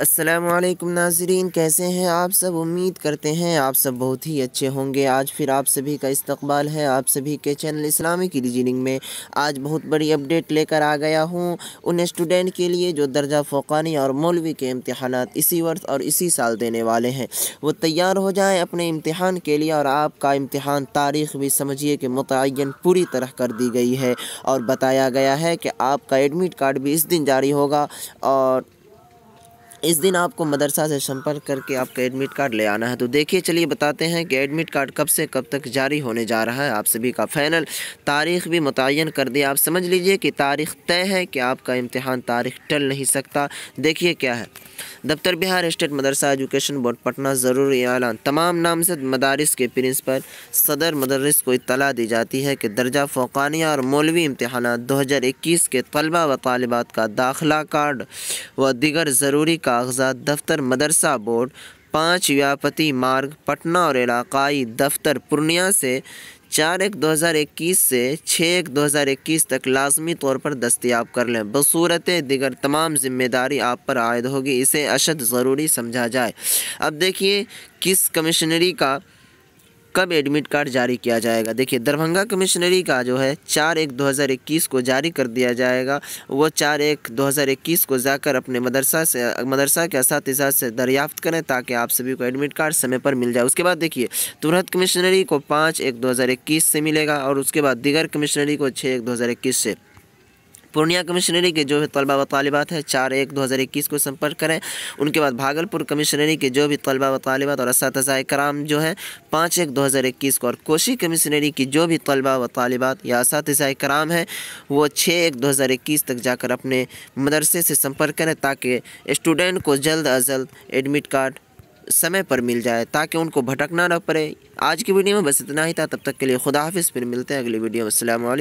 असलम नाजरीन कैसे हैं आप सब उम्मीद करते हैं आप सब बहुत ही अच्छे होंगे आज फिर आप सभी का इस्तकबाल है आप सभी के चैनल इस्लामिक रीजनिंग में आज बहुत बड़ी अपडेट लेकर आ गया हूँ उन स्टूडेंट के लिए जो दर्जा फ़ोकानी और मौलवी के इम्तहान इसी वर्ष और इसी साल देने वाले हैं वो तैयार हो जाएँ अपने इम्तहान के लिए और आपका इम्तहान तारीख भी समझिए कि मुतन पूरी तरह कर दी गई है और बताया गया है कि आपका एडमिट कार्ड भी इस दिन जारी होगा और इस दिन आपको मदरसा से संपर्क करके आपका एडमिट कार्ड ले आना है तो देखिए चलिए बताते हैं कि एडमिट कार्ड कब से कब तक जारी होने जा रहा है आप सभी का फाइनल तारीख भी मुतन कर दिया आप समझ लीजिए कि तारीख तय है कि आपका इम्तहान तारीख टल नहीं सकता देखिए क्या है दफ्तर Bihar state madrasa education board Patna ज़रूर ऐलान तमाम नामजद मदारस के प्रिंसिपल सदर मदरस को इतला दी जाती है कि दर्जा फ़ोकानिया और मौलवी इम्तहान दो हज़ार इक्कीस के तलबा व तालबात का दाखिला कार्ड व दिगर ज़रूरी कागजात दफ्तर मदरसा बोर्ड पाँच व्यापति मार्ग पटना और इलाकाई दफ्तर पूर्णिया से चार एक दो हज़ार इक्कीस से छः एक दो हज़ार इक्कीस तक लाजमी तौर पर दस्तियाब कर लें बसूरत दिगर तमाम जिम्मेदारी आप पर आयद होगी इसे अशद ज़रूरी समझा जाए अब देखिए किस कमिश्नरी का कब एडमिट कार्ड जारी किया जाएगा देखिए दरभंगा कमिश्नरी का जो है चार एक 2021 को जारी कर दिया जाएगा वो चार एक 2021 को जाकर अपने मदरसा से मदरसा के इसात से दरियाफ्त करें ताकि आप सभी को एडमिट कार्ड समय पर मिल जाए उसके बाद देखिए तुरहत कमिश्नरी को पाँच एक 2021 से मिलेगा और उसके बाद दीगर कमिश्नरी को छः एक 2021 से पूर्णिया कमिश्नरी के जो भी तलबा व तालबात है चार एक दो हज़ार इक्कीस को संपर्क करें उनके बाद भागलपुर कमिश्नरी के जो भी तलबा व तालबात और इस कराम जो है पाँच एक दो हज़ार इक्कीस को और कोशी कमिश्नरी की जो भी तलबा व तालबात या इस कराम है वो छः एक दो हज़ार इक्कीस तक जाकर अपने मदरसे से संपर्क करें ताकि स्टूडेंट को जल्द अज जल्द एडमिट कार्ड समय पर मिल जाए ताकि उनको भटकना न पड़े आज की वीडियो में बस इतना ही था तब तक के लिए खुदा हाफिज़ फिर मिलते हैं अगली वीडियो में असल